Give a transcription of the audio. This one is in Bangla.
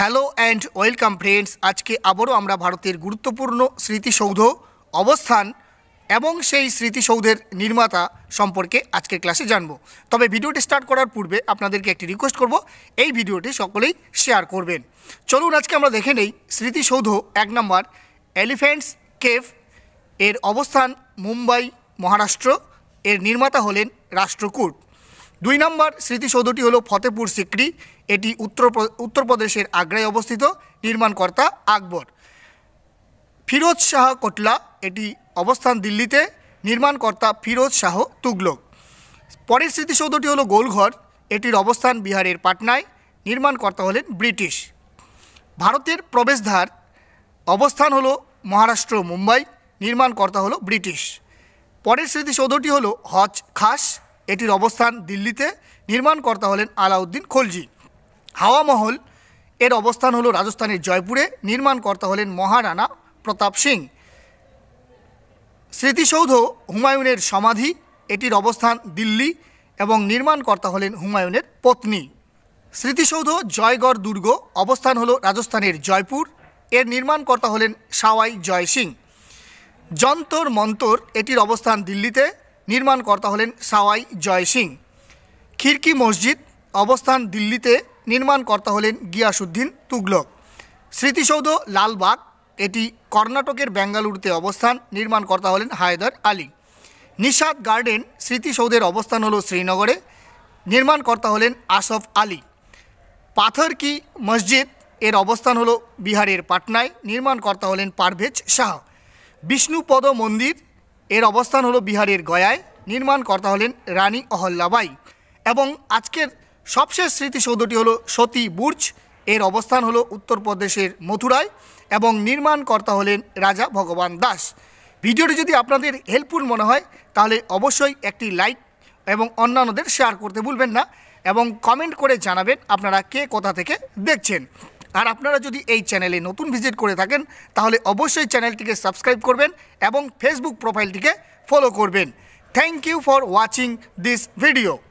হ্যালো অ্যান্ড ওয়েলকাম ফ্রেন্ডস আজকে আবারও আমরা ভারতের গুরুত্বপূর্ণ স্মৃতিসৌধ অবস্থান এবং সেই স্মৃতিসৌধের নির্মাতা সম্পর্কে আজকের ক্লাসে জানব তবে ভিডিওটি স্টার্ট করার পূর্বে আপনাদেরকে একটি রিকোয়েস্ট করব এই ভিডিওটি সকলেই শেয়ার করবেন চলুন আজকে আমরা দেখে নেই স্মৃতিসৌধ এক নম্বর এলিফ্যান্টস কেভ এর অবস্থান মুম্বাই মহারাষ্ট্র এর নির্মাতা হলেন রাষ্ট্রকূট দুই নম্বর স্মৃতিসৌধটি হলো ফতেপুর সিক্রি এটি উত্তর উত্তরপ্রদেশের আগ্রায় অবস্থিত নির্মাণকর্তা আকবর ফিরোজ শাহ কোটলা এটি অবস্থান দিল্লিতে নির্মাণকর্তা ফিরোজ শাহ তুগলক পরের স্মৃতিসৌধটি হলো গোলঘর এটির অবস্থান বিহারের পাটনায় নির্মাণকর্তা হলেন ব্রিটিশ ভারতের প্রবেশদ্বার অবস্থান হলো মহারাষ্ট্র মুম্বাই নির্মাণকর্তা হলো ব্রিটিশ পরের স্মৃতিসৌধটি হলো হজ খাস এটির অবস্থান দিল্লিতে নির্মাণকর্তা হলেন আলাউদ্দিন খলজি হাওয়া মহল এর অবস্থান হলো রাজস্থানের জয়পুরে নির্মাণকর্তা হলেন মহারানা প্রতাপ সিং স্মৃতিসৌধ হুমায়ুনের সমাধি এটির অবস্থান দিল্লি এবং নির্মাণকর্তা হলেন হুমায়ুনের পত্নী স্মৃতিসৌধ জয়গড় দুর্গ অবস্থান হলো রাজস্থানের জয়পুর এর নির্মাণকর্তা হলেন সাওয়াই জয় সিং যন্তর মন্তর এটির অবস্থান দিল্লিতে নির্মাণকর্তা হলেন সাওয়াই জয় সিং খিরকি মসজিদ অবস্থান দিল্লিতে নির্মাণকর্তা হলেন গিয়াসুদ্দিন তুগলক স্মৃতিসৌধ লালবাগ এটি কর্ণাটকের বেঙ্গালুরুতে অবস্থান নির্মাণকর্তা হলেন হায়দার আলী নিষাদ গার্ডেন স্মৃতিসৌধের অবস্থান হল শ্রীনগরে নির্মাণকর্তা হলেন আসফ আলী পাথর কি মসজিদ এর অবস্থান হল বিহারের পাটনায় নির্মাণকর্তা হলেন পারভেজ শাহ বিষ্ণুপদ মন্দির এর অবস্থান হলো বিহারের গয়ায় নির্মাণকর্তা হলেন রানী অহল্যাবাই এবং আজকের সবশেষ স্মৃতিসৌধটি হলো সতী বুর্জ এর অবস্থান হলো উত্তরপ্রদেশের মথুরায় এবং নির্মাণকর্তা হলেন রাজা ভগবান দাস ভিডিওটি যদি আপনাদের হেল্পফুল মনে হয় তাহলে অবশ্যই একটি লাইক এবং অন্যান্যদের শেয়ার করতে ভুলবেন না এবং কমেন্ট করে জানাবেন আপনারা কে কোথা থেকে দেখছেন আর আপনারা যদি এই চ্যানেলে নতুন ভিজিট করে থাকেন তাহলে অবশ্যই চ্যানেলটিকে সাবস্ক্রাইব করবেন এবং ফেসবুক প্রোফাইলটিকে ফলো করবেন thank you for watching this video